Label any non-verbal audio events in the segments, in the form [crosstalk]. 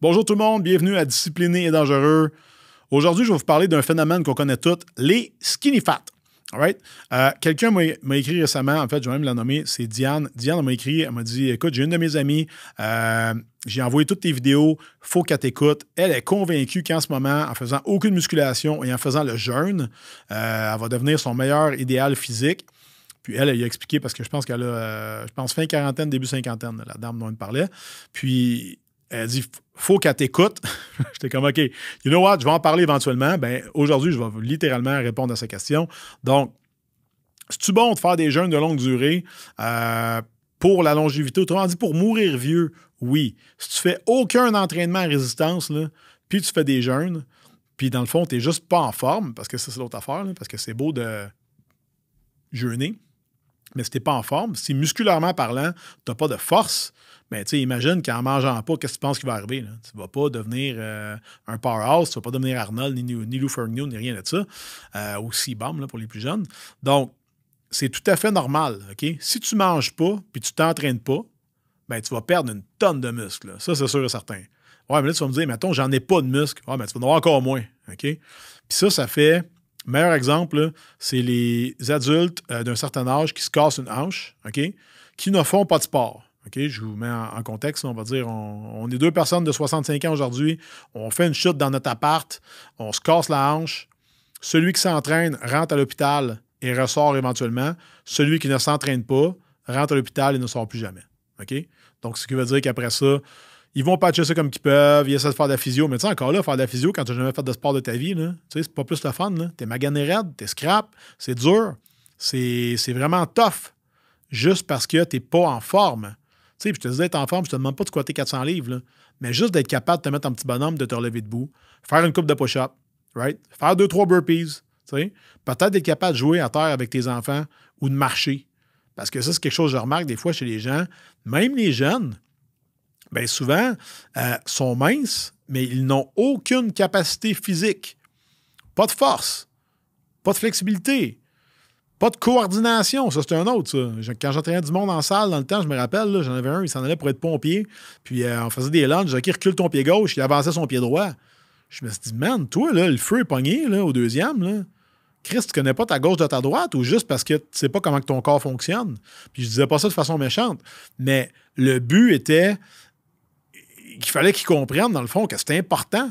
Bonjour tout le monde, bienvenue à Discipliné et Dangereux. Aujourd'hui, je vais vous parler d'un phénomène qu'on connaît tous, les skinny fat. Right? Euh, quelqu'un m'a écrit récemment, en fait, je vais même la nommer, c'est Diane. Diane m'a écrit, elle m'a dit Écoute, j'ai une de mes amies, euh, j'ai envoyé toutes tes vidéos, faut qu'elle t'écoute. Elle est convaincue qu'en ce moment, en faisant aucune musculation et en faisant le jeûne, euh, elle va devenir son meilleur idéal physique. Puis elle, elle a expliqué parce que je pense qu'elle a, je pense, fin quarantaine, début cinquantaine, la dame dont elle parlait. Puis elle dit Faut qu'elle t'écoute. [laughs] J'étais comme OK, you know what, je vais en parler éventuellement. Ben, aujourd'hui, je vais littéralement répondre à sa question. Donc, c'est-tu bon de faire des jeûnes de longue durée euh, pour la longévité? Autrement dit, pour mourir vieux, oui. Si tu fais aucun entraînement à résistance, puis tu fais des jeûnes, puis dans le fond, tu n'es juste pas en forme, parce que ça, c'est l'autre affaire, parce que c'est beau de jeûner mais si tu n'es pas en forme, si musculairement parlant, tu n'as pas de force, ben, tu imagine qu'en mangeant pas, qu'est-ce que tu penses qui va arriver? Tu Tu vas pas devenir euh, un powerhouse, tu ne vas pas devenir Arnold, ni, ni Lou ni rien de ça, euh, Aussi, bam, pour les plus jeunes. Donc, c'est tout à fait normal, OK? Si tu ne manges pas, puis tu ne t'entraînes pas, ben, tu vas perdre une tonne de muscles. Ça, c'est sûr et certain. Ouais, mais là, tu vas me dire, mettons, j'en ai pas de muscles. Ouais, mais tu vas en avoir encore moins, OK? Puis ça, ça fait Meilleur exemple, c'est les adultes euh, d'un certain âge qui se cassent une hanche, OK, qui ne font pas de sport. je vous mets en, contexte, on va dire, on, est deux personnes de 65 ans aujourd'hui, on fait une chute dans notre appart, on se casse la hanche. Celui qui s'entraîne rentre à l'hôpital et ressort éventuellement. Celui qui ne s'entraîne pas rentre à l'hôpital et ne sort plus jamais. Donc, ce qui veut dire qu'après ça, ils vont patcher ça comme qu'ils peuvent, ils essaient de faire de la physio. Mais tu sais, encore là, faire de la physio quand tu n'as jamais fait de sport de ta vie, tu sais, c'est pas plus le fun. T'es magané raide, t'es scrap, c'est dur, c'est vraiment tough juste parce que t'es pas en forme. Tu sais, je te dis d'être en forme, je te demande pas de squatter 400 livres, mais juste d'être capable de te mettre un petit bonhomme, de te relever debout, faire une coupe de push right? Faire deux, trois burpees, Peut-être d'être capable de jouer à terre avec tes enfants ou de marcher. Parce que ça, c'est quelque chose que je remarque des fois chez les gens. Même les jeunes, bien souvent, euh, sont minces, mais ils n'ont aucune capacité physique. Pas de force, pas de flexibilité, pas de coordination. Ça, c'est un autre, ça. Quand j'entraînais du monde en salle dans le temps, je me rappelle, j'en avais un, il s'en allait pour être pompier. Puis euh, on faisait des lunges, il recule ton pied gauche, il avançait son pied droit. Je me suis dit, man, toi, le feu est pogné au deuxième. Là. Chris, tu connais pas ta gauche de ta droite ou juste parce que tu sais pas comment que ton corps fonctionne. Puis je disais pas ça de façon méchante, mais le but était il fallait qu'ils comprennent, dans le fond, que c'est important,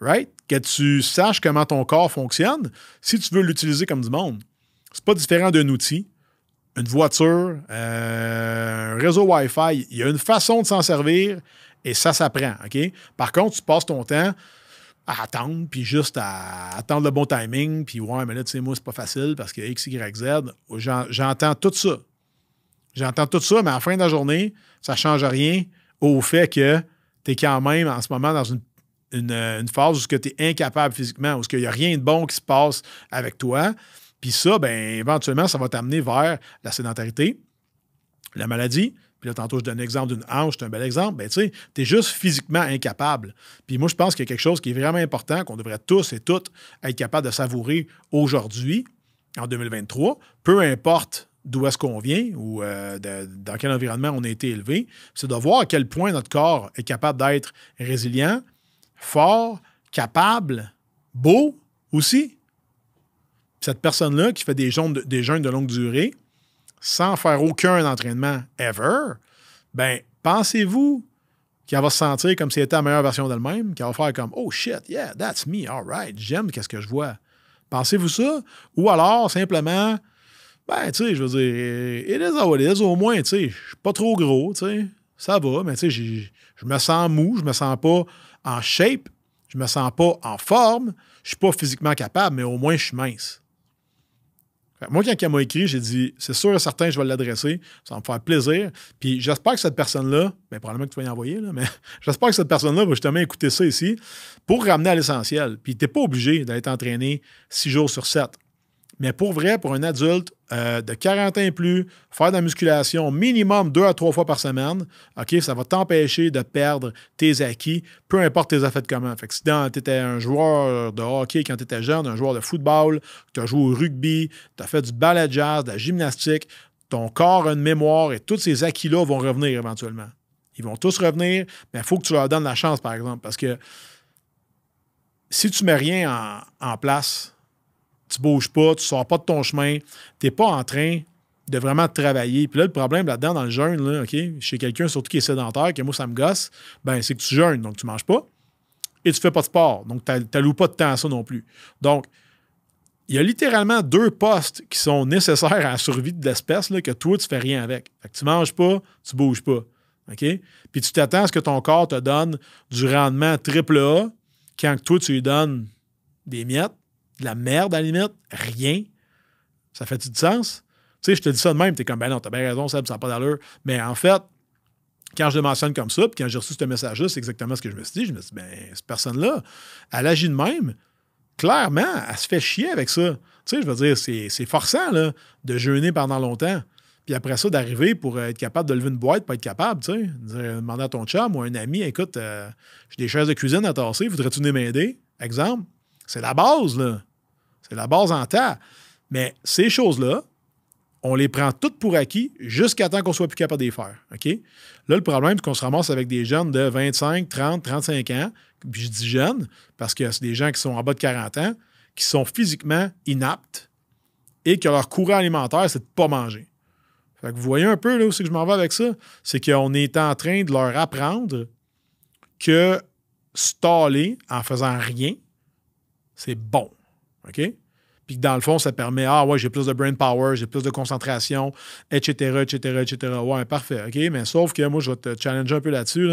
right? Que tu saches comment ton corps fonctionne si tu veux l'utiliser comme du monde. C'est pas différent d'un outil, une voiture, euh, un réseau Wi-Fi. Il y a une façon de s'en servir et ça s'apprend, OK? Par contre, tu passes ton temps à attendre, puis juste à attendre le bon timing, puis ouais, mais là, tu sais, moi, c'est pas facile parce que X, Y, Z, j'entends tout ça. J'entends tout ça, mais à la fin de la journée, ça change rien au fait que tu es quand même en ce moment dans une, une, euh, phase où tu es incapable physiquement, où il n'y a rien de bon qui se passe avec toi. Puis ça, ben, éventuellement, ça va t'amener vers la sédentarité, la maladie. Puis là, tantôt, je donne l'exemple d'une hanche, c'est un bel exemple. Ben, tu sais, tu es juste physiquement incapable. Puis moi, je pense qu'il y a quelque chose qui est vraiment important, qu'on devrait tous et toutes être capable de savourer aujourd'hui, en 2023, peu importe d'où est-ce qu'on vient ou euh, dans quel environnement on a été élevé, c'est de voir à quel point notre corps est capable d'être résilient, fort, capable, beau aussi. Cette personne-là qui fait des jeûnes, de, longue durée sans faire aucun entraînement ever, ben pensez-vous qu'elle va se sentir comme si elle était la meilleure version d'elle-même, qu'elle va faire comme Oh shit, yeah, that's me, all right, j'aime qu'est-ce que je vois. Pensez-vous ça? Ou alors, simplement, ben, tu sais, je veux dire, il est Au moins, tu sais, je suis pas trop gros, tu sais. Ça va, mais tu sais, je me sens mou, je me sens pas en shape, je me sens pas en forme, je suis pas physiquement capable, mais au moins, je suis mince. Moi, quand elle m'a écrit, j'ai dit c'est sûr et certain, je vais l'adresser. Ça va me faire plaisir. Puis j'espère que cette personne-là, bien, probablement que tu vas y envoyer, [laughs] mais j'espère que cette personne-là va justement écouter ça ici pour ramener à l'essentiel. Puis tu n'es pas obligé d'être entraîné six jours sur sept. Mais pour vrai, pour un adulte euh, de 40 ans et plus, faire de la musculation minimum deux à trois fois par semaine, OK, ça va t'empêcher de perdre tes acquis, peu importe tes affaires de comment. Fait si tu étais un joueur de hockey quand tu étais jeune, un joueur de football, tu as joué au rugby, tu as fait du ballet jazz, de la gymnastique, ton corps a une mémoire et tous ces acquis-là vont revenir éventuellement. Ils vont tous revenir, mais il faut que tu leur donnes la chance, par exemple, parce que si tu mets rien en place, tu bouges pas, tu sors pas de ton chemin, t'es pas en train de vraiment travailler. Puis là, le problème là-dedans, dans le jeûne, là, OK, chez quelqu'un, surtout qui est sédentaire, que moi, ça me gosse, ben c'est que tu jeûnes, donc tu manges pas, et tu fais pas de sport, donc tu loues pas de temps à ça non plus. Donc, il y a littéralement deux postes qui sont nécessaires à la survie de l'espèce que toi, tu fais rien avec. Fait que tu manges pas, tu bouges pas. OK? Puis tu t'attends à ce que ton corps te donne du rendement triple A quand toi, tu lui donnes des miettes de la merde à limite, rien. Ça fait-tu du sens? Tu sais, je te dis ça de même, t'es comme, ben non, t'as bien raison, ça n'a pas d'allure. Mais en fait, quand je le mentionne comme ça, puis quand j'ai reçu ce message-là, c'est exactement ce que je me suis dit. Je me suis dit, ben, cette personne-là, elle agit de même. Clairement, elle se fait chier avec ça. Tu sais, je veux dire, c'est forçant, là, de jeûner pendant longtemps. Puis après ça, d'arriver pour euh, être capable de lever une boîte, pas être capable, tu sais. Demander à ton chum ou à un ami, écoute, euh, j'ai des chaises de cuisine à tasser, voudrais-tu venir m'aider? Exemple. C'est la base, là. C'est la base en terre. Mais ces choses-là, on les prend toutes pour acquis jusqu'à temps qu'on soit plus capable de les faire. OK? Là, le problème, c'est qu'on se ramasse avec des jeunes de 25, 30, 35 ans. Puis je dis jeunes parce que c'est des gens qui sont en bas de 40 ans, qui sont physiquement inaptes et que leur courant alimentaire, c'est de ne pas manger. vous voyez un peu là où que je m'en vais avec ça. C'est qu'on est en train de leur apprendre que staller en faisant rien, c'est bon. OK? Puis dans le fond, ça permet, ah ouais, j'ai plus de brain power, j'ai plus de concentration, etc., etc., etc. Ouais, parfait, OK? Mais sauf que moi, je vais te challenger un peu là-dessus.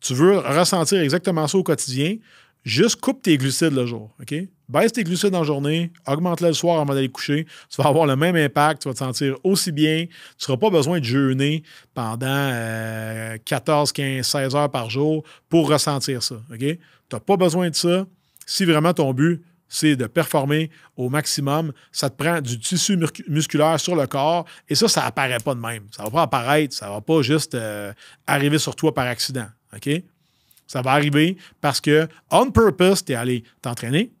Tu veux ressentir exactement ça au quotidien, juste coupe tes glucides le jour, OK? Baisse tes glucides en journée, augmente-les le soir avant d'aller coucher. Tu vas avoir le même impact, tu vas te sentir aussi bien. Tu n'auras pas besoin de jeûner pendant 14, 15, 16 heures par jour pour ressentir ça, OK? Tu n'as pas besoin de ça si vraiment ton but, c'est de performer au maximum. Ça te prend du tissu musculaire sur le corps et ça, ça apparaît pas de même. Ça va pas apparaître, ça va pas juste euh, arriver sur toi par accident. OK? Ça va arriver parce que, on purpose, tu es allé t'entraîner,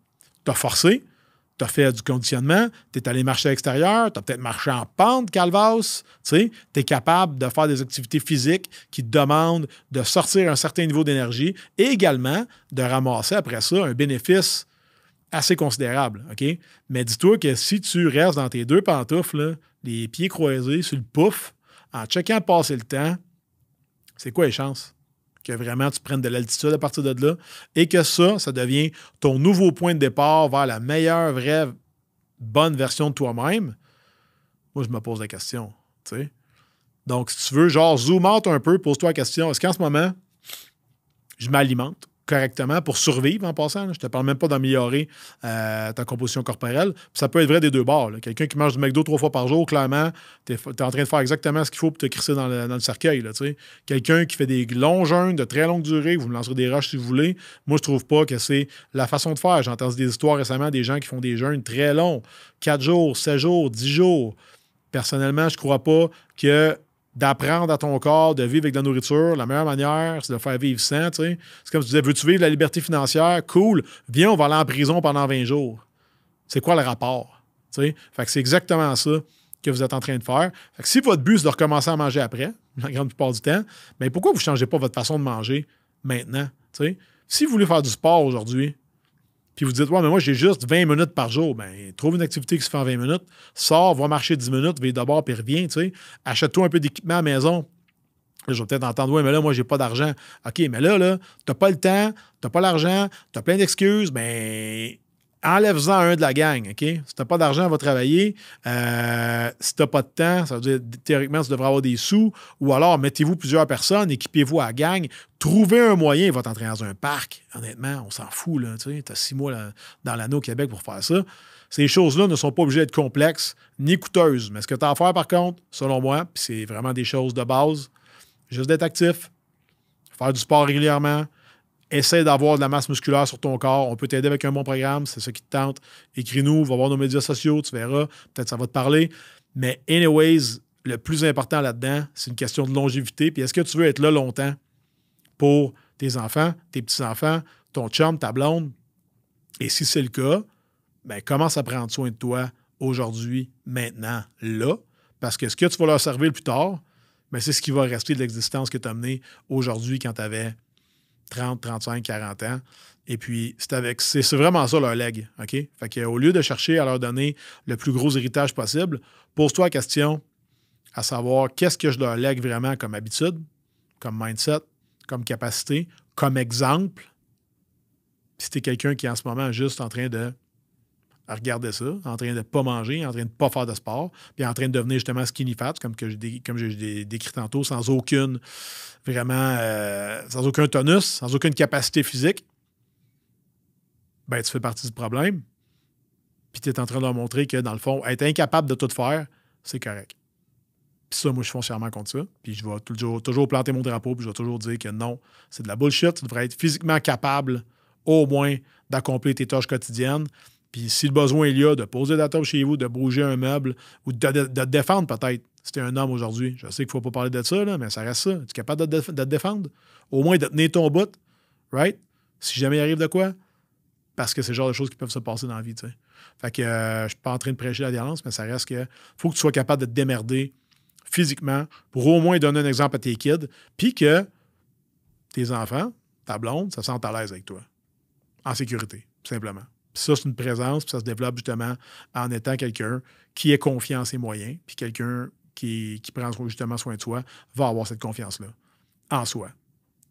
tu as forcé, tu as fait du conditionnement, tu es allé marcher à l'extérieur, tu as peut-être marché en pente, calvas, tu es capable de faire des activités physiques qui te demandent de sortir un certain niveau d'énergie et également de ramasser après ça un bénéfice assez considérable, OK? Mais dis-toi que si tu restes dans tes deux pantoufles, les pieds croisés sur le pouf, en checkant passer le temps, c'est quoi les chances que vraiment tu prennes de l'altitude à partir de là et que ça, ça devient ton nouveau point de départ vers la meilleure, vraie, bonne version de toi-même? Moi, je me pose la question, tu sais? Donc, si tu veux, genre, zoom out un peu, pose-toi la question, est-ce qu'en ce moment, je m'alimente? correctement pour survivre en passant. Je Je te parle même pas d'améliorer euh, ta composition corporelle. ça peut être vrai des deux bords. Quelqu'un qui mange du McDo trois fois par jour, clairement, tu es, en train de faire exactement ce qu'il faut pour te crisser dans le, le cercueil. Quelqu'un qui fait des longs jeûnes de très longue durée, vous me lancerez des roches si vous voulez. Moi, je trouve pas que c'est la façon de faire. J'entends des histoires récemment des gens qui font des jeûnes très longs, quatre jours, sept jours, 10 jours. Personnellement, je crois pas que d'apprendre à ton corps de vivre avec de la nourriture. La meilleure manière, c'est de faire vivre sans. C'est comme si tu disais, veux-tu vivre la liberté financière? Cool. Viens, on va aller en prison pendant 20 jours. C'est quoi le rapport? c'est exactement ça que vous êtes en train de faire. Fait si votre but, c'est de recommencer à manger après, [laughs] la grande plupart du temps, mais pourquoi vous ne changez pas votre façon de manger maintenant? sais? Si vous voulez faire du sport aujourd'hui, puis vous dites, ouais, mais moi, j'ai juste 20 minutes par jour. Ben, trouve une activité qui se fait en 20 minutes, sors, va marcher 10 minutes, vais d'abord, puis reviens, tu sais. Achète-toi un peu d'équipement à la maison. Là, je vais peut-être entendre, ouais, mais là, moi, j'ai pas d'argent. OK, mais là, là, t'as pas le temps, t'as pas l'argent, t'as plein d'excuses, ben, enlève-en un de la gang, OK? Si t'as pas d'argent, va travailler. Euh, si t'as pas de temps, ça veut dire théoriquement, tu devrais avoir des sous. Ou alors, mettez-vous plusieurs personnes, équipez-vous à la gang. Trouvez un moyen, il va t'entraîner dans un parc. Honnêtement, on s'en fout, là. Tu as six mois dans l'anneau Québec pour faire ça. Ces choses-là ne sont pas obligées d'être complexes ni coûteuses. Mais ce que tu as à faire, par contre, selon moi, c'est vraiment des choses de base, juste d'être actif, faire du sport régulièrement, Essaie d'avoir de la masse musculaire sur ton corps. On peut t'aider avec un bon programme. C'est ça qui te tente. Écris-nous, va voir nos médias sociaux, tu verras. Peut-être ça va te parler. Mais, anyways, le plus important là-dedans, c'est une question de longévité. Puis est-ce que tu veux être là longtemps pour tes enfants, tes petits-enfants, ton chum, ta blonde? Et si c'est le cas, ben, commence à prendre soin de toi aujourd'hui, maintenant, là. Parce que ce que tu vas leur servir plus tard, mais ben, c'est ce qui va rester de l'existence que tu as menée aujourd'hui quand tu avais 30, 35, 40 ans. Et puis, c'est avec c'est vraiment ça leur leg. OK? Fait qu'au au lieu de chercher à leur donner le plus gros héritage possible, pose-toi la question à savoir qu'est-ce que je leur lègue vraiment comme habitude, comme mindset, comme capacité, comme exemple. si tu es quelqu'un qui est en ce moment juste en train de regarder ça, en train de pas manger, en train de pas faire de sport, puis en train de devenir justement skinny fat, comme, que comme j'ai décrit tantôt, sans aucune vraiment euh, sans aucun tonus, sans aucune capacité physique, ben, tu fais partie du problème. Puis tu es en train de leur montrer que, dans le fond, être incapable de tout faire, c'est correct. Puis ça, moi, je suis foncièrement contre ça. Puis je vais toujours, toujours planter mon drapeau, puis je vais toujours dire que non, c'est de la bullshit. Tu devrais être physiquement capable, au moins, d'accomplir tes tâches quotidiennes, puis si le besoin il y a de poser la table chez vous, de bouger un meuble ou de, te défendre peut-être, si t'es un homme aujourd'hui, je sais qu'il ne faut pas parler de ça, mais ça reste ça. Tu es capable de, te défendre? Au moins de tenir ton bout, right? Si jamais il arrive de quoi? Parce que c'est le genre de choses qui peuvent se passer dans la vie, tu sais. Fait que euh, je suis pas en train de prêcher la violence, mais ça reste que faut que tu sois capable de te démerder physiquement pour au moins donner un exemple à tes kids, puis que tes enfants, ta blonde, ça sent à l'aise avec toi. En sécurité, simplement ça, c'est une présence, puis ça se développe justement en étant quelqu'un qui est confiant en ses moyens, puis quelqu'un qui, prend justement soin de soi va avoir cette confiance-là en soi.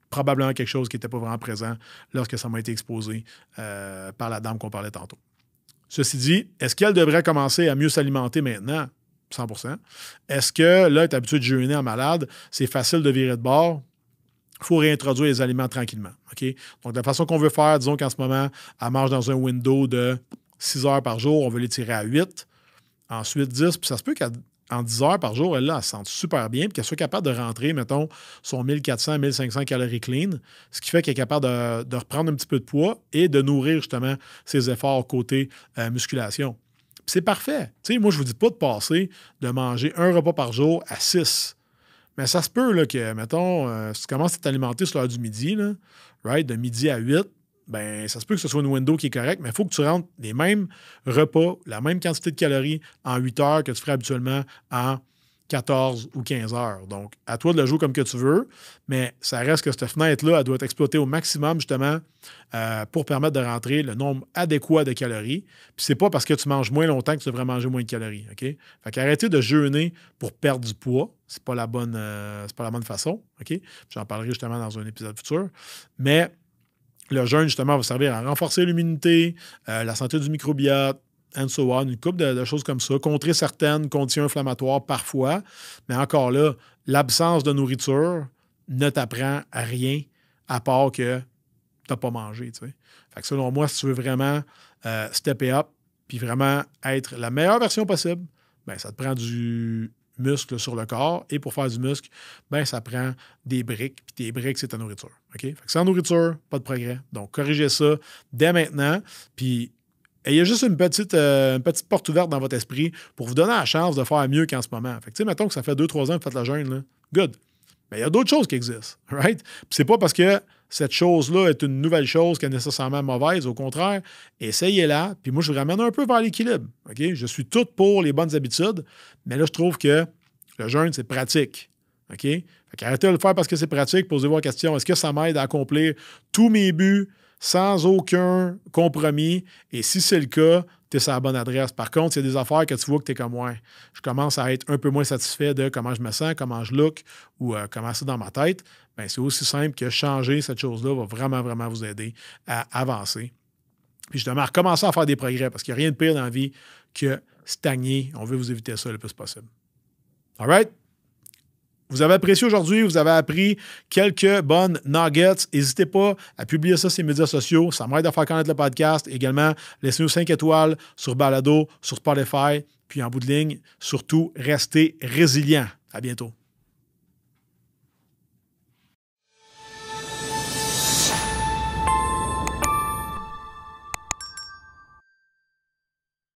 Probablement quelque chose qui n'était pas vraiment présent lorsque ça m'a été exposé euh, par la dame qu'on parlait tantôt. Ceci dit, est-ce qu'elle devrait commencer à mieux s'alimenter maintenant? 100 Est-ce que là, tu es habitué de jeûner en malade, c'est facile de virer de bord? il faut réintroduire les aliments tranquillement. OK? Donc, de la façon qu'on veut faire, disons qu'en ce moment, elle mange dans un window de 6 heures par jour, on veut tirer à 8, ensuite 10, puis ça se peut qu'en 10 heures par jour, elle, là, elle se sente super bien, puis qu'elle soit capable de rentrer, mettons, son 1400, 1500 calories clean, ce qui fait qu'elle est capable de, reprendre un petit peu de poids et de nourrir justement ses efforts côté euh, musculation. C'est parfait. sais, moi, je ne vous dis pas de passer de manger un repas par jour à 6 mais ça se peut là, que, mettons, euh, si tu commences à t'alimenter sur l'heure du midi, de midi à 8, ben ça se peut que ce soit une window qui est correcte, mais il faut que tu rentres les mêmes repas, la même quantité de calories en 8 heures que tu ferais habituellement en 14 ou 15 heures. Donc, à toi de le jouer comme que tu veux, mais ça reste que cette fenêtre-là, elle doit être exploitée au maximum, justement, euh, pour permettre de rentrer le nombre adéquat de calories. Puis c'est pas parce que tu manges moins longtemps que tu devrais manger moins de calories, OK? Fait qu'arrêter de jeûner pour perdre du poids. C'est pas la bonne, euh, c'est pas la bonne façon, OK? J'en parlerai justement dans un épisode futur. Mais le jeûne, justement, va servir à renforcer l'immunité, euh, la santé du microbiote, une coupe de, choses comme ça, contrer certaines conditions inflammatoires parfois. Mais encore là, l'absence de nourriture ne t'apprend à rien à part que t'as pas mangé. Tu sais. Fait que selon moi, si tu veux vraiment euh, stepper up puis vraiment être la meilleure version possible, ben, ça te prend du muscle sur le corps. Et pour faire du muscle, ben, ça prend des briques. Puis tes briques, c'est ta nourriture. OK? Fait que sans nourriture, pas de progrès. Donc, corrigez ça dès maintenant. Puis il y a juste euh, une petite, porte ouverte dans votre esprit pour vous donner la chance de faire mieux qu'en ce moment. Fait que, tu sais, mettons que ça fait deux, trois ans que vous faites le jeûne, là. Good. Mais il y a d'autres choses qui existent, [laughs] right? Puis c'est pas parce que cette chose-là est une nouvelle chose qui est nécessairement mauvaise. Au contraire, essayez-la. Puis moi, je vous ramène un peu vers l'équilibre, OK? Je suis tout pour les bonnes habitudes, mais là, je trouve que le jeûne, c'est pratique, OK? Fait qu'arrêtez de le faire parce que c'est pratique. Posez-vous la question, est-ce que ça m'aide à accomplir tous mes buts sans aucun compromis. Et si c'est le cas, tu es sur la bonne adresse. Par contre, il y a des affaires que tu vois que tu es comme moi. Je commence à être un peu moins satisfait de comment je me sens, comment je look ou euh, comment c'est dans ma tête. Bien, c'est aussi simple que changer cette chose-là va vraiment, vraiment vous aider à avancer. Puis justement, recommencer à faire des progrès parce qu'il n'y a rien de pire dans la vie que stagner. On veut vous éviter ça le plus possible. All right? vous avez apprécié aujourd'hui, vous avez appris quelques bonnes nuggets. N'hésitez pas à publier ça sur les médias sociaux. Ça m'aide à faire connaître le podcast. Également, laissez-nous 5 étoiles sur Balado, sur Spotify. Puis en bout de ligne, surtout, restez résilients. À bientôt.